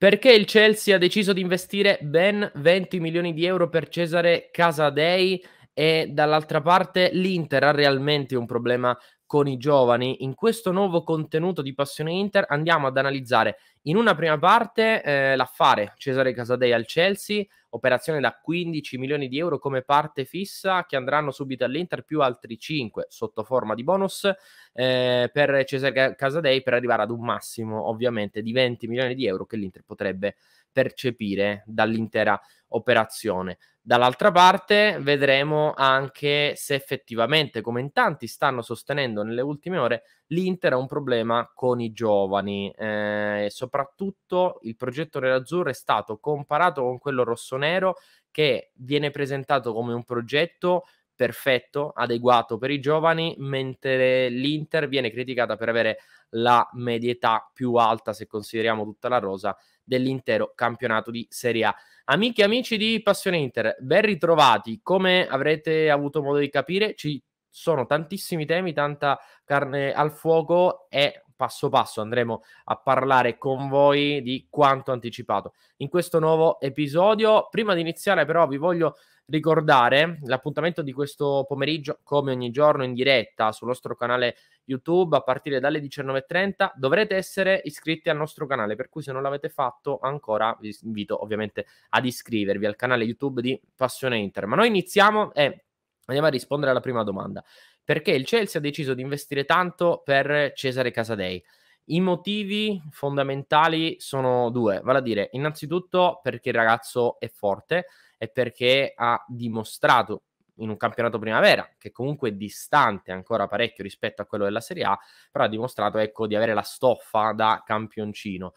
Perché il Chelsea ha deciso di investire ben 20 milioni di euro per Cesare Casadei e dall'altra parte l'Inter ha realmente un problema con i giovani. In questo nuovo contenuto di Passione Inter andiamo ad analizzare in una prima parte eh, l'affare Cesare Casadei al Chelsea, operazione da 15 milioni di euro come parte fissa che andranno subito all'Inter più altri 5 sotto forma di bonus eh, per Cesare Casadei per arrivare ad un massimo ovviamente di 20 milioni di euro che l'Inter potrebbe percepire dall'intera operazione. Dall'altra parte vedremo anche se effettivamente, come in tanti stanno sostenendo nelle ultime ore, l'Inter ha un problema con i giovani. Eh, soprattutto il progetto nerazzurro è stato comparato con quello rossonero che viene presentato come un progetto perfetto, adeguato per i giovani, mentre l'Inter viene criticata per avere la media età più alta se consideriamo tutta la rosa dell'intero campionato di Serie A. Amiche e amici di Passione Inter, ben ritrovati. Come avrete avuto modo di capire, ci sono tantissimi temi, tanta carne al fuoco e passo passo andremo a parlare con voi di quanto anticipato in questo nuovo episodio. Prima di iniziare però vi voglio ricordare l'appuntamento di questo pomeriggio, come ogni giorno in diretta sul nostro canale YouTube a partire dalle 19.30. Dovrete essere iscritti al nostro canale, per cui se non l'avete fatto ancora vi invito ovviamente ad iscrivervi al canale YouTube di Passione Inter. Ma noi iniziamo e andiamo a rispondere alla prima domanda perché il Chelsea ha deciso di investire tanto per Cesare Casadei. I motivi fondamentali sono due, vale a dire innanzitutto perché il ragazzo è forte e perché ha dimostrato in un campionato primavera, che comunque è distante ancora parecchio rispetto a quello della Serie A, però ha dimostrato ecco, di avere la stoffa da campioncino.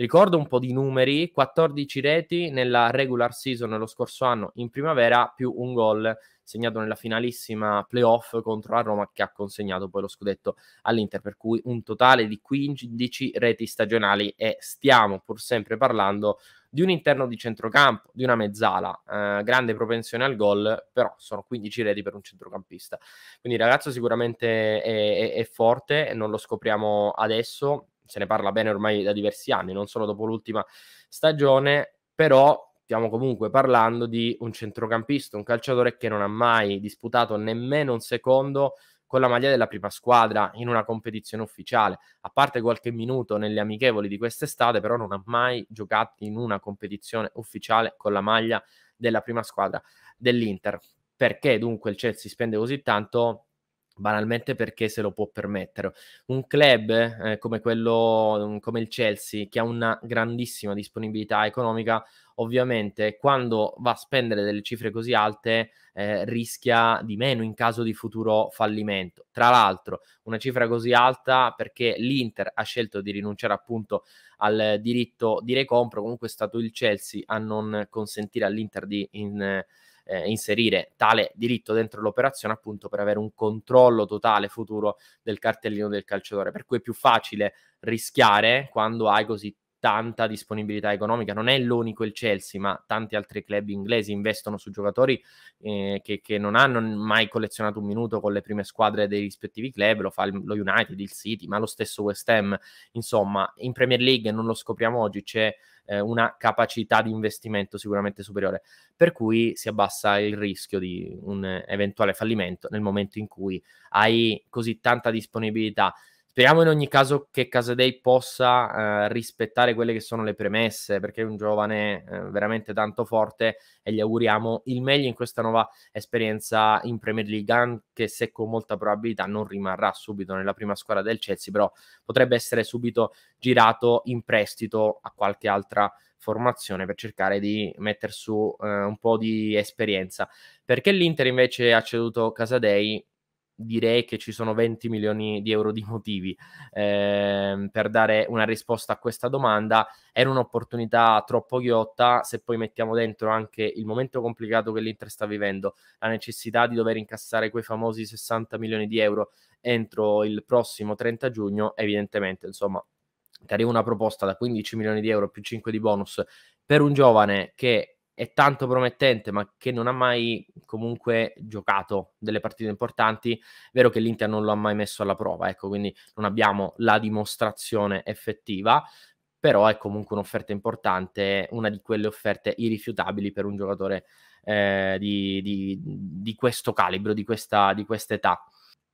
Ricordo un po' di numeri, 14 reti nella regular season lo scorso anno in primavera, più un gol segnato nella finalissima playoff contro la Roma che ha consegnato poi lo scudetto all'Inter, per cui un totale di 15 reti stagionali e stiamo pur sempre parlando di un interno di centrocampo, di una mezzala, eh, grande propensione al gol, però sono 15 reti per un centrocampista. Quindi il ragazzo sicuramente è, è, è forte, non lo scopriamo adesso, se ne parla bene ormai da diversi anni, non solo dopo l'ultima stagione, però stiamo comunque parlando di un centrocampista, un calciatore che non ha mai disputato nemmeno un secondo con la maglia della prima squadra in una competizione ufficiale, a parte qualche minuto nelle amichevoli di quest'estate, però non ha mai giocato in una competizione ufficiale con la maglia della prima squadra dell'Inter. Perché dunque il Chelsea spende così tanto? banalmente perché se lo può permettere. Un club eh, come quello mm, come il Chelsea che ha una grandissima disponibilità economica, ovviamente quando va a spendere delle cifre così alte eh, rischia di meno in caso di futuro fallimento. Tra l'altro, una cifra così alta perché l'Inter ha scelto di rinunciare appunto al diritto di recompro, comunque è stato il Chelsea a non consentire all'Inter di in, eh, eh, inserire tale diritto dentro l'operazione appunto per avere un controllo totale futuro del cartellino del calciatore. Per cui è più facile rischiare quando hai così tanta disponibilità economica. Non è l'unico il Chelsea, ma tanti altri club inglesi investono su giocatori eh, che, che, non hanno mai collezionato un minuto con le prime squadre dei rispettivi club. Lo fa lo United, il City, ma lo stesso West Ham. Insomma, in Premier League, non lo scopriamo oggi, c'è eh, una capacità di investimento sicuramente superiore. Per cui si abbassa il rischio di un eventuale fallimento nel momento in cui hai così tanta disponibilità. Speriamo in ogni caso che Casadei possa eh, rispettare quelle che sono le premesse, perché è un giovane eh, veramente tanto forte e gli auguriamo il meglio in questa nuova esperienza in Premier League, anche se con molta probabilità non rimarrà subito nella prima squadra del Chelsea, però potrebbe essere subito girato in prestito a qualche altra formazione per cercare di mettere su eh, un po' di esperienza. Perché l'Inter invece ha ceduto Casadei? direi che ci sono 20 milioni di euro di motivi eh, per dare una risposta a questa domanda. Era un'opportunità troppo ghiotta, se poi mettiamo dentro anche il momento complicato che l'Inter sta vivendo, la necessità di dover incassare quei famosi 60 milioni di euro entro il prossimo 30 giugno, evidentemente, insomma, ti arriva una proposta da 15 milioni di euro più 5 di bonus per un giovane che è tanto promettente, ma che non ha mai comunque giocato delle partite importanti, è vero che l'Inter non lo ha mai messo alla prova, ecco, quindi non abbiamo la dimostrazione effettiva, però è comunque un'offerta importante, una di quelle offerte irrifiutabili per un giocatore eh, di, di, di, questo calibro, di questa, di questa età.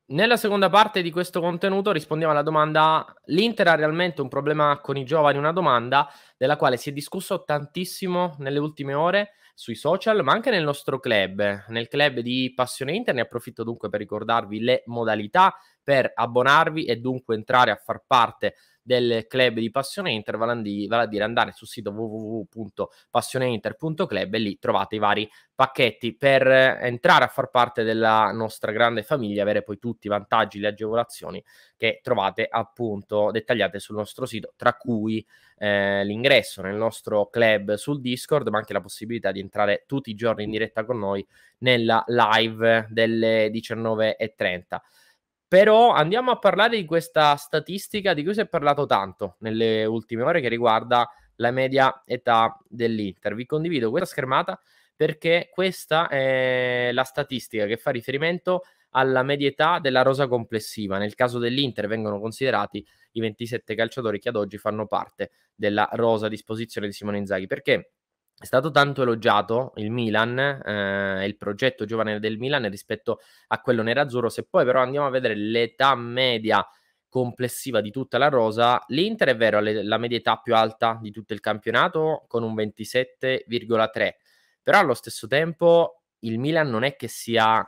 Nella seconda parte di questo contenuto rispondiamo alla domanda l'Inter ha realmente un problema con i giovani? Una domanda della quale si è discusso tantissimo nelle ultime ore sui social, ma anche nel nostro club, nel club di Passione Inter. Ne approfitto dunque per ricordarvi le modalità per abbonarvi e dunque entrare a far parte del club di Passione Inter, vale a dire, vale a dire andare sul sito www.passioneinter.club e lì trovate i vari pacchetti per eh, entrare a far parte della nostra grande famiglia, avere poi tutti i vantaggi, le agevolazioni che trovate appunto dettagliate sul nostro sito, tra cui eh, l'ingresso nel nostro club sul Discord, ma anche la possibilità di entrare tutti i giorni in diretta con noi nella live delle 19.30. Però andiamo a parlare di questa statistica di cui si è parlato tanto nelle ultime ore che riguarda la media età dell'Inter. Vi condivido questa schermata perché questa è la statistica che fa riferimento alla media età della rosa complessiva. Nel caso dell'Inter vengono considerati i 27 calciatori che ad oggi fanno parte della rosa a disposizione di Simone Inzaghi, perché è stato tanto elogiato il Milan, eh, il progetto giovane del Milan rispetto a quello nerazzurro. Se poi però andiamo a vedere l'età media complessiva di tutta la rosa, l'Inter è vero, la media età più alta di tutto il campionato con un 27,3. Però allo stesso tempo il Milan non è che sia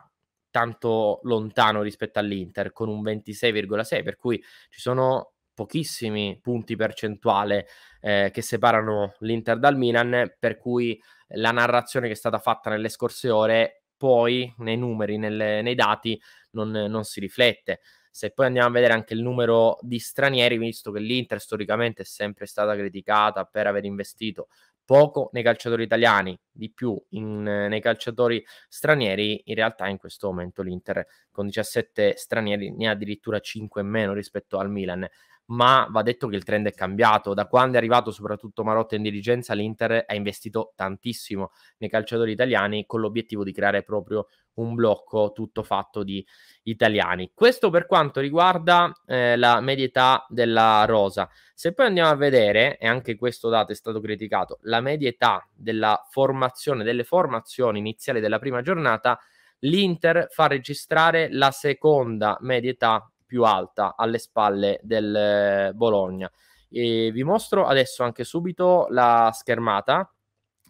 tanto lontano rispetto all'Inter con un 26,6, per cui ci sono pochissimi punti percentuale eh, che separano l'Inter dal Milan, per cui la narrazione che è stata fatta nelle scorse ore poi nei numeri, nelle, nei dati non, non si riflette. Se poi andiamo a vedere anche il numero di stranieri, visto che l'Inter storicamente è sempre stata criticata per aver investito poco nei calciatori italiani, di più in, nei calciatori stranieri, in realtà in questo momento l'Inter con 17 stranieri ne ha addirittura 5 in meno rispetto al Milan ma va detto che il trend è cambiato. Da quando è arrivato soprattutto Marotta in dirigenza, l'Inter ha investito tantissimo nei calciatori italiani con l'obiettivo di creare proprio un blocco tutto fatto di italiani. Questo per quanto riguarda eh, la medietà della rosa. Se poi andiamo a vedere, e anche questo dato è stato criticato, la medietà della formazione, delle formazioni iniziali della prima giornata, l'Inter fa registrare la seconda medietà più alta alle spalle del eh, Bologna. E vi mostro adesso anche subito la schermata.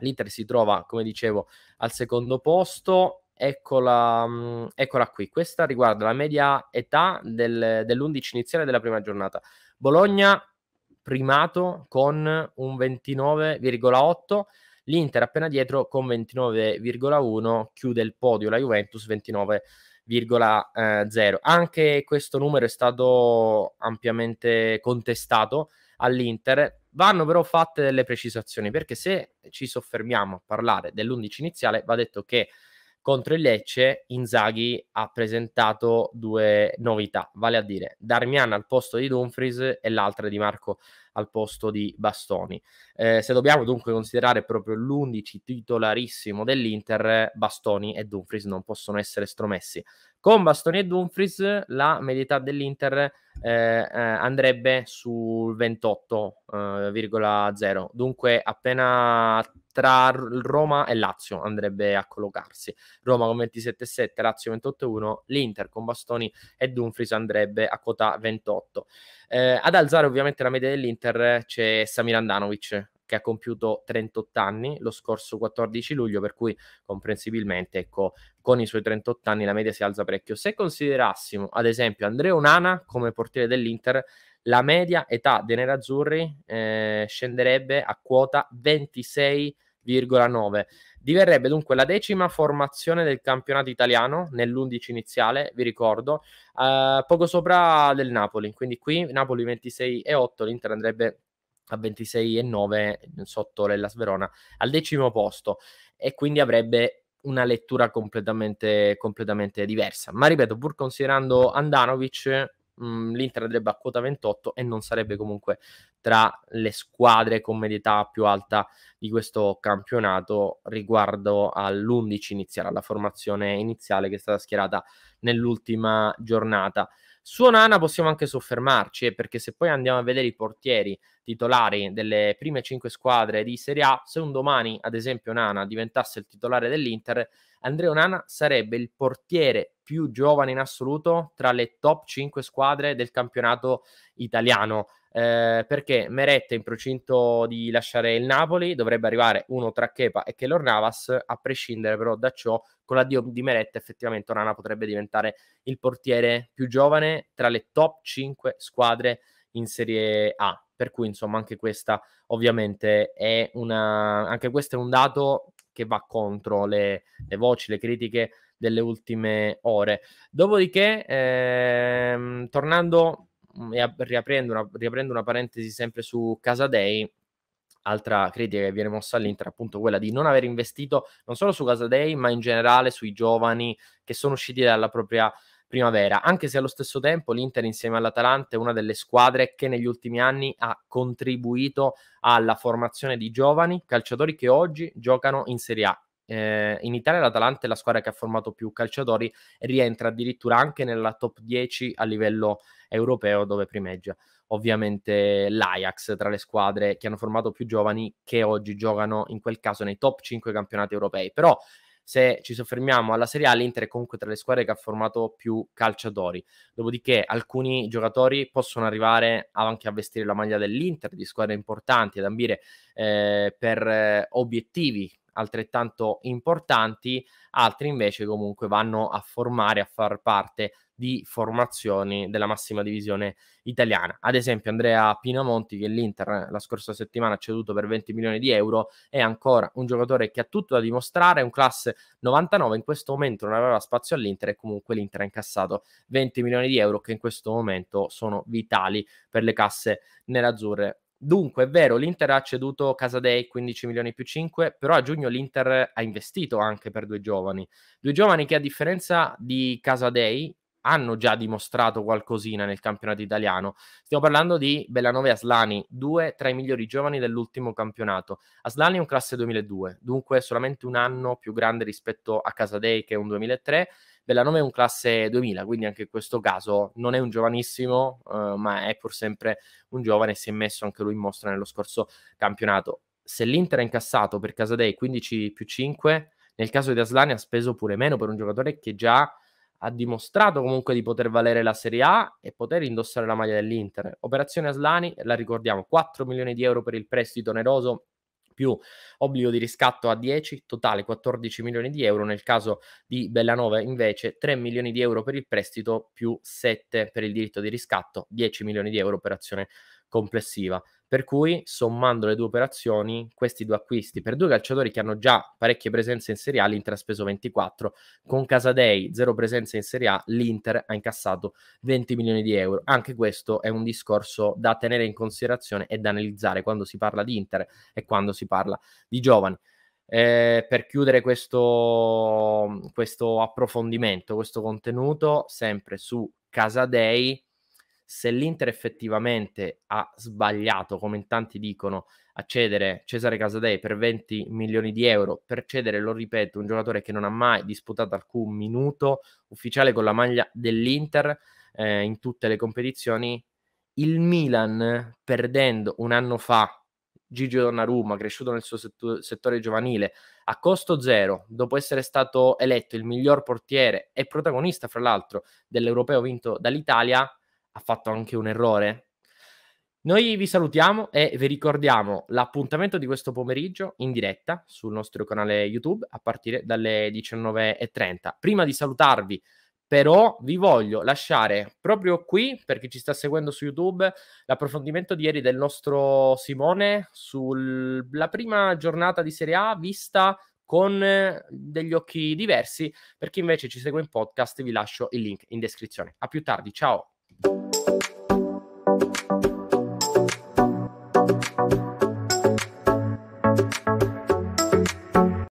L'Inter si trova, come dicevo, al secondo posto. Eccola, mm, eccola qui. Questa riguarda la media età del, dell'11 iniziale della prima giornata. Bologna primato con un 29,8. L'Inter appena dietro con 29,1 chiude il podio la Juventus 29,8. 0,0. Eh, Anche questo numero è stato ampiamente contestato all'Inter. Vanno però fatte delle precisazioni perché se ci soffermiamo a parlare dell'11 iniziale va detto che contro il Lecce, Inzaghi ha presentato due novità, vale a dire Darmian al posto di Dumfries e l'altra di Marco al posto di Bastoni. Eh, se dobbiamo dunque considerare proprio l'11 titolarissimo dell'Inter, Bastoni e Dumfries non possono essere stromessi. Con Bastoni e Dumfries la medietà dell'Inter eh, eh, andrebbe sul 28,0. Eh, Dunque appena tra Roma e Lazio andrebbe a collocarsi. Roma con 27,7, Lazio 28,1, l'Inter con Bastoni e Dumfries andrebbe a quota 28. Eh, ad alzare ovviamente la media dell'Inter c'è Samir Andanovic, che ha compiuto 38 anni lo scorso 14 luglio, per cui comprensibilmente ecco, con i suoi 38 anni la media si alza parecchio. Se considerassimo ad esempio Andrea Onana come portiere dell'Inter, la media età dei nerazzurri eh, scenderebbe a quota 26,9. Diverrebbe dunque la decima formazione del campionato italiano nell'11 iniziale, vi ricordo, eh, poco sopra del Napoli. Quindi qui Napoli 26,8, l'Inter andrebbe a 26,9 sotto l'Ellas Verona al decimo posto e quindi avrebbe una lettura completamente, completamente diversa. Ma ripeto, pur considerando Andanovic, mh, mm, l'Inter andrebbe a quota 28 e non sarebbe comunque tra le squadre con medietà più alta di questo campionato riguardo all'11 iniziale, alla formazione iniziale che è stata schierata nell'ultima giornata. Su Onana possiamo anche soffermarci, eh, perché se poi andiamo a vedere i portieri titolari delle prime cinque squadre di Serie A, se un domani, ad esempio, Onana diventasse il titolare dell'Inter, Andrea Onana sarebbe il portiere più giovane in assoluto tra le top 5 squadre del campionato italiano. Eh, perché Meretta è in procinto di lasciare il Napoli, dovrebbe arrivare uno tra Kepa e Kelor Navas, a prescindere però da ciò con l'addio di Meretta effettivamente Onana potrebbe diventare il portiere più giovane tra le top 5 squadre in Serie A. Per cui, insomma, anche questa ovviamente è, una, anche questo è un dato che va contro le, le voci, le critiche delle ultime ore. Dopodiché, ehm, tornando mm, e riaprendo una, riaprendo una parentesi sempre su Casa altra critica che viene mossa all'Inter, appunto quella di non aver investito non solo su Casa ma in generale sui giovani che sono usciti dalla propria primavera, anche se allo stesso tempo l'Inter insieme all'Atalanta è una delle squadre che negli ultimi anni ha contribuito alla formazione di giovani calciatori che oggi giocano in Serie A. Eh, in Italia l'Atalanta è la squadra che ha formato più calciatori e rientra addirittura anche nella top 10 a livello europeo dove primeggia ovviamente l'Ajax tra le squadre che hanno formato più giovani che oggi giocano in quel caso nei top 5 campionati europei. Però se ci soffermiamo alla Serie A, l'Inter è comunque tra le squadre che ha formato più calciatori. Dopodiché alcuni giocatori possono arrivare anche a vestire la maglia dell'Inter, di squadre importanti, ad ambire eh, per eh, obiettivi altrettanto importanti, altri invece comunque vanno a formare, a far parte di formazioni della massima divisione italiana. Ad esempio Andrea Pinamonti che l'Inter eh, la scorsa settimana ha ceduto per 20 milioni di euro è ancora un giocatore che ha tutto da dimostrare, è un classe 99, in questo momento non aveva spazio all'Inter e comunque l'Inter ha incassato 20 milioni di euro che in questo momento sono vitali per le casse nerazzurre Dunque, è vero, l'Inter ha ceduto Casadei 15 milioni più 5, però a giugno l'Inter ha investito anche per due giovani. Due giovani che a differenza di Casadei hanno già dimostrato qualcosina nel campionato italiano. Stiamo parlando di Bellanove Aslani, due tra i migliori giovani dell'ultimo campionato. Aslani è un classe 2002, dunque solamente un anno più grande rispetto a Casadei che è un 2003. Bellanove è un classe 2000, quindi anche in questo caso non è un giovanissimo, eh, ma è pur sempre un giovane e si è messo anche lui in mostra nello scorso campionato. Se l'Inter ha incassato per Casadei 15 più 5, nel caso di Aslani ha speso pure meno per un giocatore che già ha dimostrato comunque di poter valere la Serie A e poter indossare la maglia dell'Inter. Operazione Aslani, la ricordiamo, 4 milioni di euro per il prestito oneroso più obbligo di riscatto a 10, totale 14 milioni di euro, nel caso di Bellanova invece 3 milioni di euro per il prestito più 7 per il diritto di riscatto, 10 milioni di euro per azione complessiva. Per cui, sommando le due operazioni, questi due acquisti per due calciatori che hanno già parecchie presenze in Serie A, l'Inter ha speso 24, con Casadei zero presenze in Serie A, l'Inter ha incassato 20 milioni di euro. Anche questo è un discorso da tenere in considerazione e da analizzare quando si parla di Inter e quando si parla di giovani. Eh, per chiudere questo, questo approfondimento, questo contenuto, sempre su Casadei, se l'Inter effettivamente ha sbagliato, come in tanti dicono, a cedere Cesare Casadei per 20 milioni di euro, per cedere, lo ripeto, un giocatore che non ha mai disputato alcun minuto ufficiale con la maglia dell'Inter eh, in tutte le competizioni, il Milan, perdendo un anno fa Gigi Donnarumma, cresciuto nel suo settu- settore giovanile, a costo zero, dopo essere stato eletto il miglior portiere e protagonista, fra l'altro, dell'europeo vinto dall'Italia, ha fatto anche un errore? Noi vi salutiamo e vi ricordiamo l'appuntamento di questo pomeriggio in diretta sul nostro canale YouTube a partire dalle 19.30. Prima di salutarvi, però, vi voglio lasciare proprio qui, per chi ci sta seguendo su YouTube, l'approfondimento di ieri del nostro Simone sulla prima giornata di Serie A vista con eh, degli occhi diversi. Per chi invece ci segue in podcast, vi lascio il link in descrizione. A più tardi, ciao! Thank you